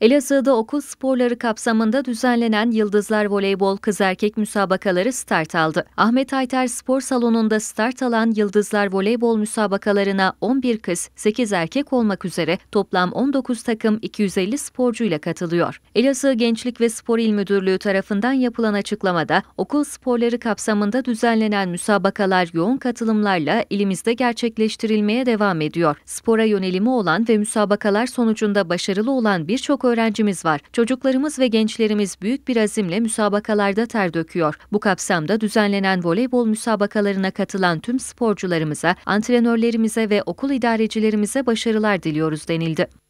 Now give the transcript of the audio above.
Elazığ'da okul sporları kapsamında düzenlenen Yıldızlar Voleybol Kız Erkek müsabakaları start aldı. Ahmet Ayter Spor Salonu'nda start alan Yıldızlar Voleybol müsabakalarına 11 kız, 8 erkek olmak üzere toplam 19 takım 250 sporcuyla katılıyor. Elazığ Gençlik ve Spor İl Müdürlüğü tarafından yapılan açıklamada okul sporları kapsamında düzenlenen müsabakalar yoğun katılımlarla ilimizde gerçekleştirilmeye devam ediyor. Spora yönelimi olan ve müsabakalar sonucunda başarılı olan birçok öğrencimiz var. Çocuklarımız ve gençlerimiz büyük bir azimle müsabakalarda ter döküyor. Bu kapsamda düzenlenen voleybol müsabakalarına katılan tüm sporcularımıza, antrenörlerimize ve okul idarecilerimize başarılar diliyoruz denildi.